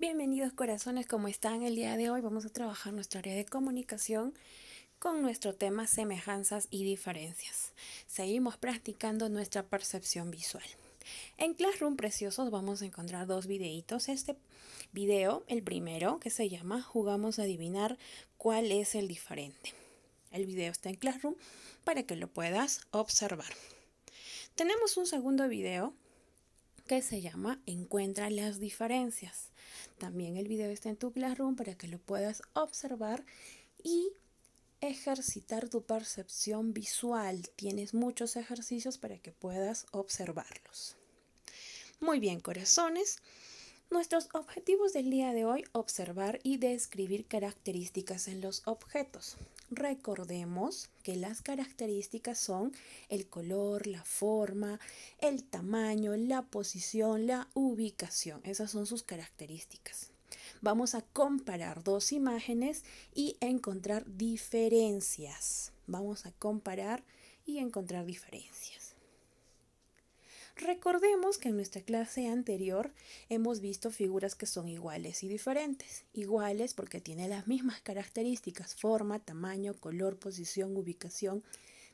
Bienvenidos corazones, ¿cómo están? El día de hoy vamos a trabajar nuestra área de comunicación con nuestro tema semejanzas y diferencias. Seguimos practicando nuestra percepción visual. En Classroom Preciosos vamos a encontrar dos videitos. Este video, el primero, que se llama Jugamos a adivinar cuál es el diferente. El video está en Classroom para que lo puedas observar. Tenemos un segundo video que se llama Encuentra las diferencias. También el video está en tu Classroom para que lo puedas observar y ejercitar tu percepción visual. Tienes muchos ejercicios para que puedas observarlos. Muy bien, corazones. Nuestros objetivos del día de hoy, observar y describir características en los objetos. Recordemos que las características son el color, la forma, el tamaño, la posición, la ubicación. Esas son sus características. Vamos a comparar dos imágenes y encontrar diferencias. Vamos a comparar y encontrar diferencias. Recordemos que en nuestra clase anterior hemos visto figuras que son iguales y diferentes. Iguales porque tiene las mismas características, forma, tamaño, color, posición, ubicación,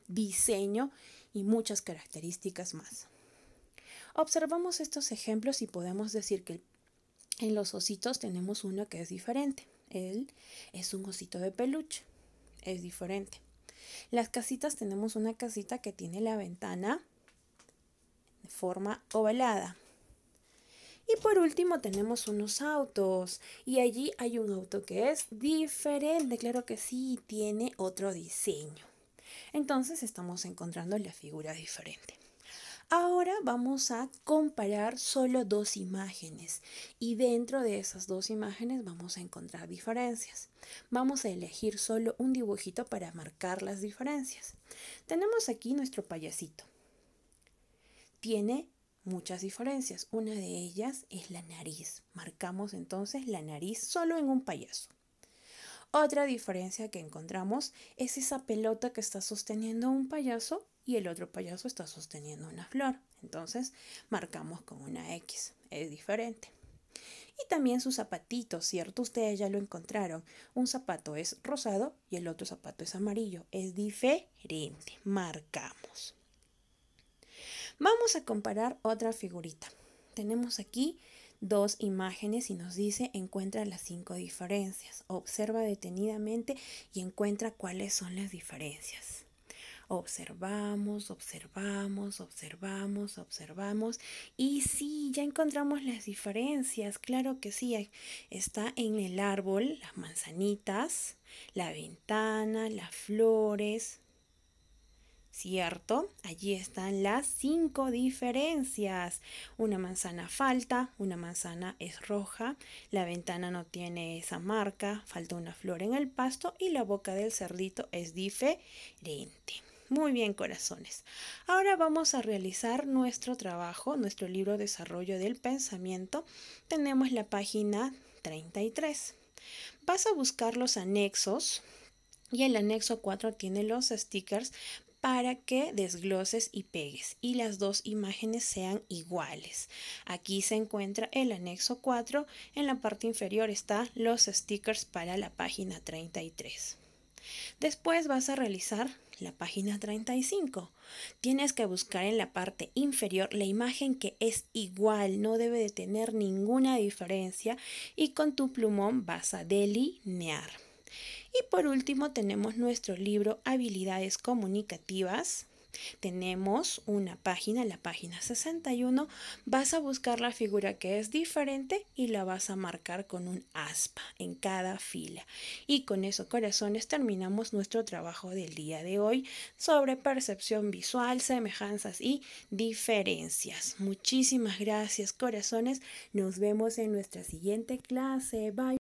diseño y muchas características más. Observamos estos ejemplos y podemos decir que en los ositos tenemos uno que es diferente. Él es un osito de peluche. Es diferente. Las casitas tenemos una casita que tiene la ventana de forma ovalada. Y por último tenemos unos autos y allí hay un auto que es diferente, claro que sí, tiene otro diseño. Entonces estamos encontrando la figura diferente. Ahora vamos a comparar solo dos imágenes y dentro de esas dos imágenes vamos a encontrar diferencias. Vamos a elegir solo un dibujito para marcar las diferencias. Tenemos aquí nuestro payasito tiene muchas diferencias. Una de ellas es la nariz. Marcamos entonces la nariz solo en un payaso. Otra diferencia que encontramos es esa pelota que está sosteniendo un payaso y el otro payaso está sosteniendo una flor. Entonces marcamos con una X. Es diferente. Y también sus zapatitos, ¿cierto? Ustedes ya lo encontraron. Un zapato es rosado y el otro zapato es amarillo. Es diferente. Marcamos. Vamos a comparar otra figurita. Tenemos aquí dos imágenes y nos dice encuentra las cinco diferencias. Observa detenidamente y encuentra cuáles son las diferencias. Observamos, observamos, observamos, observamos. Y sí, ya encontramos las diferencias. Claro que sí. Está en el árbol, las manzanitas, la ventana, las flores, ¿cierto? Allí están las cinco diferencias. Una manzana falta, una manzana es roja, la ventana no tiene esa marca, falta una flor en el pasto y la boca del cerdito es diferente. Muy bien, corazones. Ahora vamos a realizar nuestro trabajo, nuestro libro Desarrollo del Pensamiento. Tenemos la página 33. Vas a buscar los anexos y el anexo 4 tiene los stickers para que desgloses y pegues y las dos imágenes sean iguales. Aquí se encuentra el anexo 4, en la parte inferior están los stickers para la página 33. Después vas a realizar la página 35. Tienes que buscar en la parte inferior la imagen que es igual, no debe de tener ninguna diferencia y con tu plumón vas a delinear. Y por último tenemos nuestro libro Habilidades Comunicativas. Tenemos una página, la página 61. Vas a buscar la figura que es diferente y la vas a marcar con un aspa en cada fila. Y con eso corazones terminamos nuestro trabajo del día de hoy sobre percepción visual, semejanzas y diferencias. Muchísimas gracias corazones. Nos vemos en nuestra siguiente clase. Bye.